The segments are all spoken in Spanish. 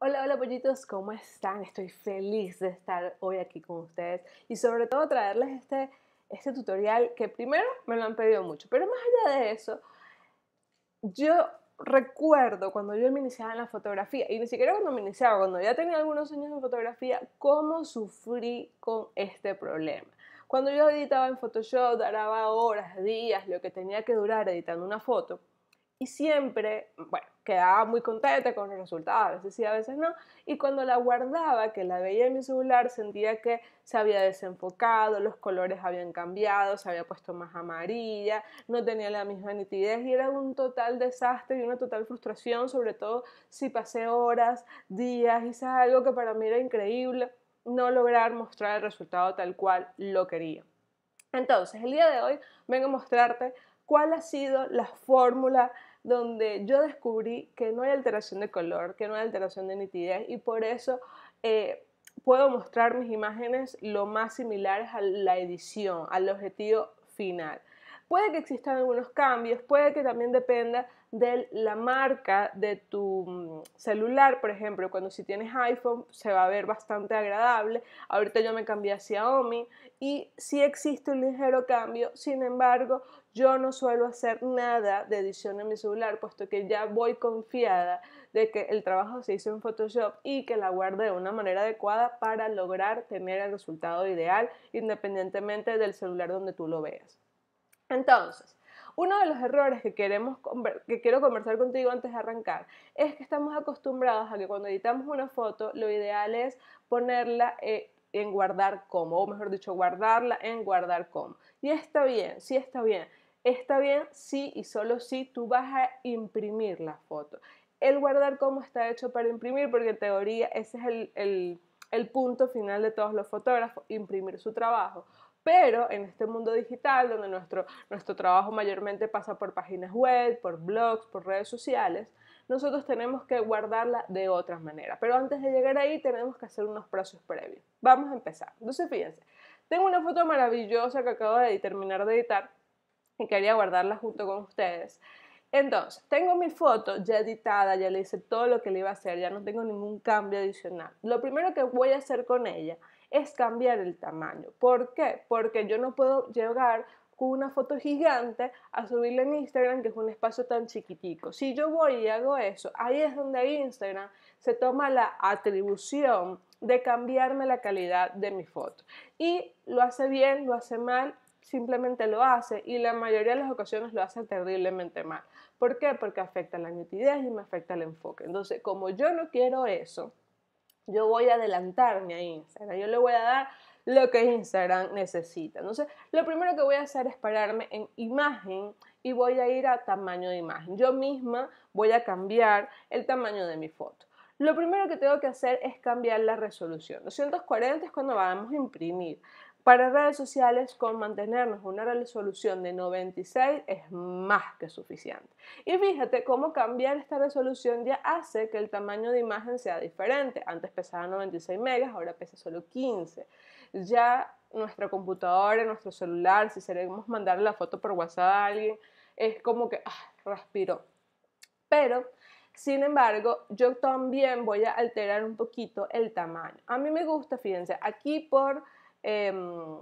Hola, hola pollitos, ¿cómo están? Estoy feliz de estar hoy aquí con ustedes y sobre todo traerles este, este tutorial que primero me lo han pedido mucho, pero más allá de eso, yo recuerdo cuando yo me iniciaba en la fotografía, y ni siquiera cuando me iniciaba, cuando ya tenía algunos años en fotografía, cómo sufrí con este problema. Cuando yo editaba en Photoshop, daba horas, días, lo que tenía que durar editando una foto, y siempre, bueno, quedaba muy contenta con el resultado, a veces sí, a veces no, y cuando la guardaba, que la veía en mi celular, sentía que se había desenfocado, los colores habían cambiado, se había puesto más amarilla, no tenía la misma nitidez y era un total desastre y una total frustración, sobre todo si pasé horas, días, hice algo que para mí era increíble, no lograr mostrar el resultado tal cual lo quería. Entonces, el día de hoy vengo a mostrarte cuál ha sido la fórmula donde yo descubrí que no hay alteración de color, que no hay alteración de nitidez y por eso eh, puedo mostrar mis imágenes lo más similares a la edición, al objetivo final. Puede que existan algunos cambios, puede que también dependa de la marca de tu mm, celular, por ejemplo, cuando si tienes iPhone se va a ver bastante agradable. Ahorita yo me cambié a Xiaomi y si existe un ligero cambio, sin embargo, yo no suelo hacer nada de edición en mi celular, puesto que ya voy confiada de que el trabajo se hizo en Photoshop y que la guarde de una manera adecuada para lograr tener el resultado ideal, independientemente del celular donde tú lo veas. Entonces, uno de los errores que, queremos, que quiero conversar contigo antes de arrancar es que estamos acostumbrados a que cuando editamos una foto, lo ideal es ponerla eh, en guardar como, o mejor dicho, guardarla en guardar como. Y está bien, sí está bien, está bien sí y solo si tú vas a imprimir la foto. El guardar cómo está hecho para imprimir, porque en teoría ese es el, punto final de todos los fotógrafos, imprimir su trabajo. Pero en este mundo digital, donde nuestro, nuestro trabajo mayormente pasa por páginas web, por blogs, por redes sociales, nosotros tenemos que guardarla de otra manera. Pero antes de llegar ahí tenemos que hacer unos pasos previos. Vamos a empezar. Entonces fíjense, tengo una foto maravillosa que acabo de terminar de editar y quería guardarla junto con ustedes. Entonces, tengo mi foto ya editada, ya le hice todo lo que le iba a hacer, ya no tengo ningún cambio adicional. Lo primero que voy a hacer con ella es cambiar el tamaño. ¿Por qué? Porque yo no puedo llegar con una foto gigante a subirla en Instagram, que es un espacio tan chiquitico. Si yo voy y hago eso, ahí es donde Instagram se toma la atribución de cambiarme la calidad de mi foto. Y lo hace bien, lo hace mal, simplemente lo hace y la mayoría de las ocasiones lo hace terriblemente mal. ¿Por qué? Porque afecta la nitidez y me afecta el enfoque. Entonces, como yo no quiero eso, yo voy a adelantarme a Instagram, yo le voy a dar lo que Instagram necesita. Entonces, lo primero que voy a hacer es pararme en imagen y voy a ir a tamaño de imagen. Yo misma voy a cambiar el tamaño de mi foto. Lo primero que tengo que hacer es cambiar la resolución. 240 es cuando vamos a imprimir. Para redes sociales, con mantenernos una resolución de 96 es más que suficiente. Y fíjate cómo cambiar esta resolución ya hace que el tamaño de imagen sea diferente. Antes pesaba 96 megas, ahora pesa solo 15. Ya nuestra computadora, nuestro celular, si queremos mandar la foto por WhatsApp a alguien, es como que ah, respiró. Pero sin embargo, yo también voy a alterar un poquito el tamaño. A mí me gusta, fíjense, aquí por Em,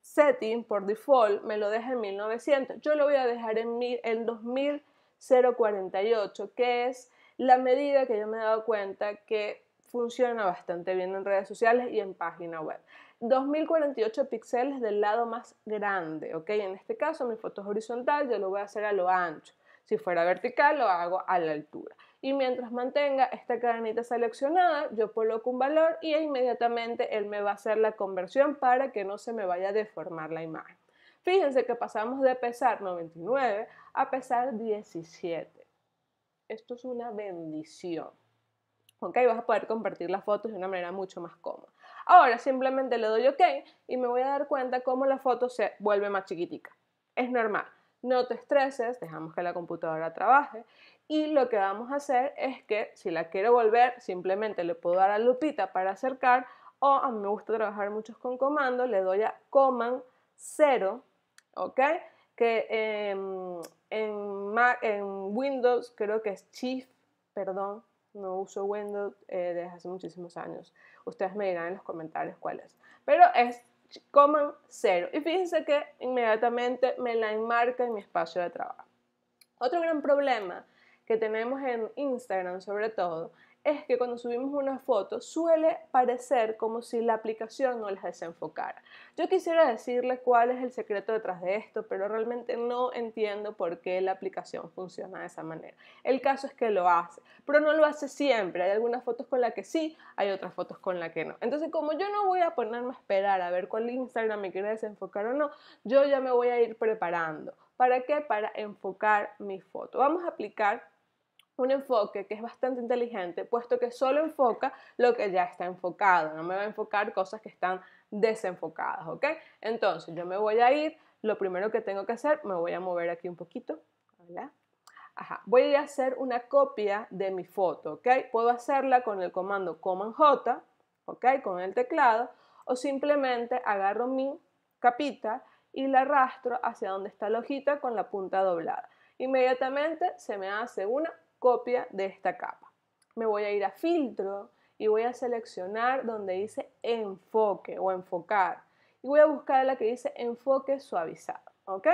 setting por default me lo deja en 1900. Yo lo voy a dejar en, en 2048, que es la medida que yo me he dado cuenta que funciona bastante bien en redes sociales y en página web. 2048 píxeles del lado más grande, ¿ok? En este caso mi foto es horizontal, yo lo voy a hacer a lo ancho. Si fuera vertical, lo hago a la altura. Y mientras mantenga esta cadenita seleccionada, yo coloco un valor y inmediatamente él me va a hacer la conversión para que no se me vaya a deformar la imagen. Fíjense que pasamos de pesar 99 a pesar 17. Esto es una bendición. ¿ok? Vas a poder compartir las fotos de una manera mucho más cómoda. Ahora simplemente le doy OK y me voy a dar cuenta cómo la foto se vuelve más chiquitica. Es normal no te estreses, dejamos que la computadora trabaje y lo que vamos a hacer es que si la quiero volver, simplemente le puedo dar a Lupita para acercar o a mí me gusta trabajar muchos con comandos, le doy a command 0, ¿ok? Que en, Windows creo que es Shift, perdón, no uso Windows eh, desde hace muchísimos años. Ustedes me dirán en los comentarios cuál es. Pero es coman cero. Y fíjense que inmediatamente me la enmarca en mi espacio de trabajo. Otro gran problema que tenemos en Instagram sobre todo es que cuando subimos una foto suele parecer como si la aplicación no las desenfocara. Yo quisiera decirle cuál es el secreto detrás de esto, pero realmente no entiendo por qué la aplicación funciona de esa manera. El caso es que lo hace, pero no lo hace siempre. Hay algunas fotos con las que sí, hay otras fotos con las que no. Entonces, como yo no voy a ponerme a esperar a ver cuál Instagram me quiere desenfocar o no, yo ya me voy a ir preparando. ¿Para qué? Para enfocar mi foto. Vamos a aplicar un enfoque que es bastante inteligente, puesto que solo enfoca lo que ya está enfocado, no me va a enfocar cosas que están desenfocadas, ¿ok? Entonces yo me voy a ir, lo primero que tengo que hacer, me voy a mover aquí un poquito, Ajá, voy a, hacer una copia de mi foto, ¿ok? Puedo hacerla con el comando Command J, ¿ok? Con el teclado, o simplemente agarro mi capita y la arrastro hacia donde está la hojita con la punta doblada. Inmediatamente se me hace una copia de esta capa. Me voy a ir a filtro y voy a seleccionar donde dice enfoque o enfocar. Y voy a buscar la que dice enfoque suavizado. ¿Ok?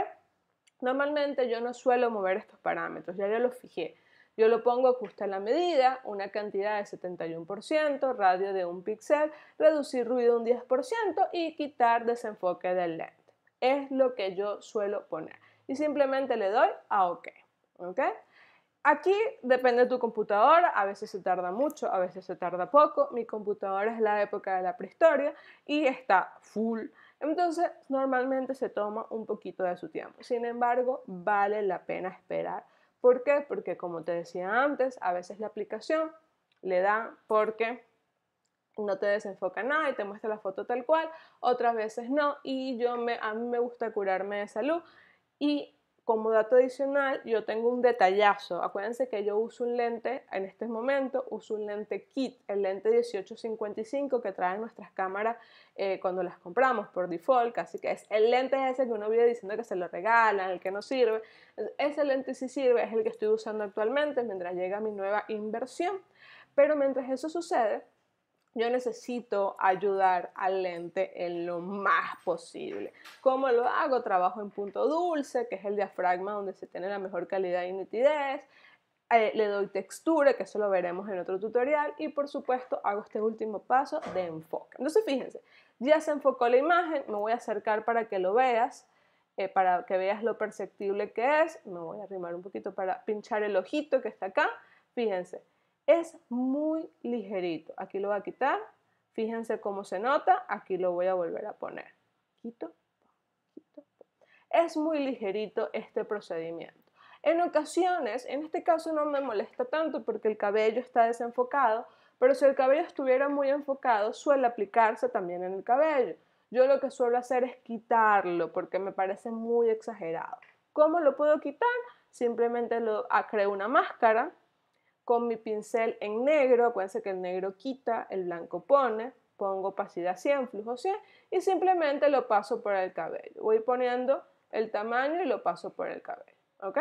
Normalmente yo no suelo mover estos parámetros, ya yo los fijé. Yo lo pongo justo a la medida, una cantidad de 71%, radio de un píxel, reducir ruido un 10% y quitar desenfoque del lente. Es lo que yo suelo poner. Y simplemente le doy a OK. ¿okay? Aquí depende de tu computadora, a veces se tarda mucho, a veces se tarda poco. Mi computadora es la época de la prehistoria y está full. Entonces, normalmente se toma un poquito de su tiempo. Sin embargo, vale la pena esperar. ¿Por qué? Porque como te decía antes, a veces la aplicación le da porque no te desenfoca nada y te muestra la foto tal cual, otras veces no y yo me a mí me gusta curarme de salud y como dato adicional, yo tengo un detallazo. Acuérdense que yo uso un lente, en este momento uso un lente kit, el lente 1855 que traen nuestras cámaras eh, cuando las compramos por default. Así que es el lente ese que uno viene diciendo que se lo regalan, el que no sirve. Ese lente sí sirve, es el que estoy usando actualmente mientras llega mi nueva inversión. Pero mientras eso sucede, yo necesito ayudar al lente en lo más posible. ¿Cómo lo hago? Trabajo en punto dulce, que es el diafragma donde se tiene la mejor calidad y nitidez. Eh, le doy textura, que eso lo veremos en otro tutorial. Y por supuesto hago este último paso de enfoque. Entonces fíjense, ya se enfocó la imagen, me voy a acercar para que lo veas. Eh, para que veas lo perceptible que es, me voy a arrimar un poquito para pinchar el ojito que está acá. Fíjense, es muy ligerito. Aquí lo voy a quitar. Fíjense cómo se nota. Aquí lo voy a volver a poner. Quito, quito. Es muy ligerito este procedimiento. En ocasiones, en este caso no me molesta tanto porque el cabello está desenfocado, pero si el cabello estuviera muy enfocado, suele aplicarse también en el cabello. Yo lo que suelo hacer es quitarlo porque me parece muy exagerado. ¿Cómo lo puedo quitar? Simplemente lo, ah, creo una máscara, con mi pincel en negro, acuérdense que el negro quita, el blanco pone, pongo opacidad 100, flujo 100 y simplemente lo paso por el cabello. Voy poniendo el tamaño y lo paso por el cabello, ¿ok?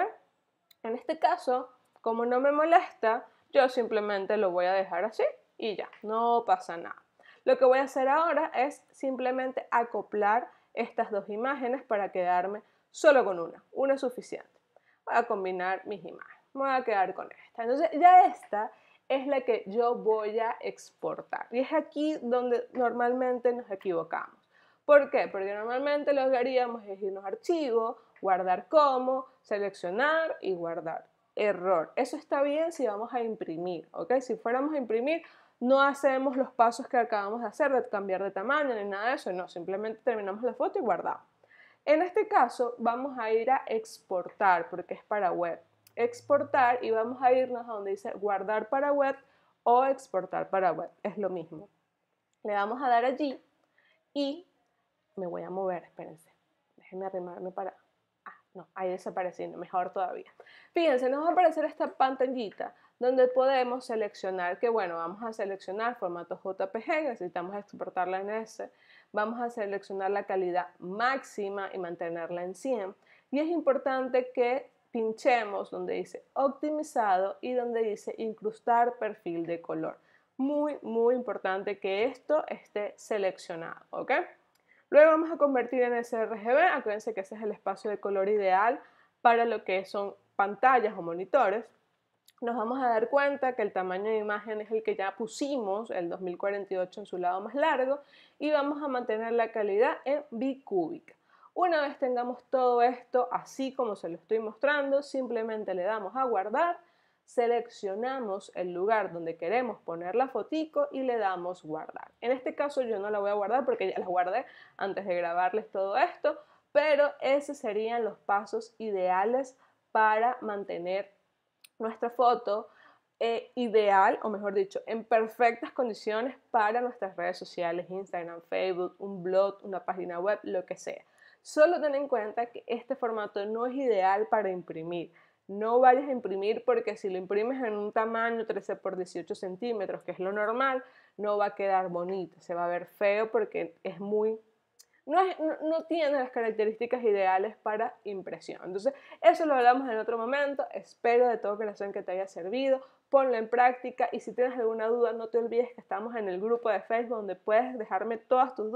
En este caso, como no me molesta, yo simplemente lo voy a dejar así y ya, no pasa nada. Lo que voy a hacer ahora es simplemente acoplar estas dos imágenes para quedarme solo con una, una es suficiente. Voy a combinar mis imágenes me voy a quedar con esta. Entonces ya esta es la que yo voy a exportar. Y es aquí donde normalmente nos equivocamos. ¿Por qué? Porque normalmente lo que haríamos es irnos a archivo, guardar como, seleccionar y guardar. Error. Eso está bien si vamos a imprimir, ¿ok? Si fuéramos a imprimir, no hacemos los pasos que acabamos de hacer, de cambiar de tamaño ni nada de eso, no, simplemente terminamos la foto y guardamos. En este caso vamos a ir a exportar porque es para web exportar y vamos a irnos a donde dice guardar para web o exportar para web. Es lo mismo. Le vamos a dar allí y me voy a mover, espérense. Déjenme arrimarme para... Ah, no, ahí desapareciendo, mejor todavía. Fíjense, nos va a aparecer esta pantallita donde podemos seleccionar que, bueno, vamos a seleccionar formato JPG, necesitamos exportarla en ese vamos a seleccionar la calidad máxima y mantenerla en 100. Y es importante que pinchemos donde dice optimizado y donde dice incrustar perfil de color. Muy, muy importante que esto esté seleccionado, ¿ok? Luego vamos a convertir en sRGB, acuérdense que ese es el espacio de color ideal para lo que son pantallas o monitores. Nos vamos a dar cuenta que el tamaño de imagen es el que ya pusimos, el 2048 en su lado más largo, y vamos a mantener la calidad en bicúbica. Una vez tengamos todo esto así como se lo estoy mostrando, simplemente le damos a guardar, seleccionamos el lugar donde queremos poner la fotico y le damos guardar. En este caso yo no la voy a guardar porque ya la guardé antes de grabarles todo esto, pero esos serían los pasos ideales para mantener nuestra foto eh, ideal, o mejor dicho, en perfectas condiciones para nuestras redes sociales, Instagram, Facebook, un blog, una página web, lo que sea. Solo ten en cuenta que este formato no es ideal para imprimir. No vayas a imprimir porque si lo imprimes en un tamaño 13 por 18 centímetros, que es lo normal, no va a quedar bonito, se va a ver feo porque es muy no, no, no, tiene las características ideales para impresión. Entonces, eso lo hablamos en otro momento. Espero de todo corazón que te haya servido. Ponlo en práctica y si tienes alguna duda, no te olvides que estamos en el grupo de Facebook donde puedes dejarme todas tus dudas.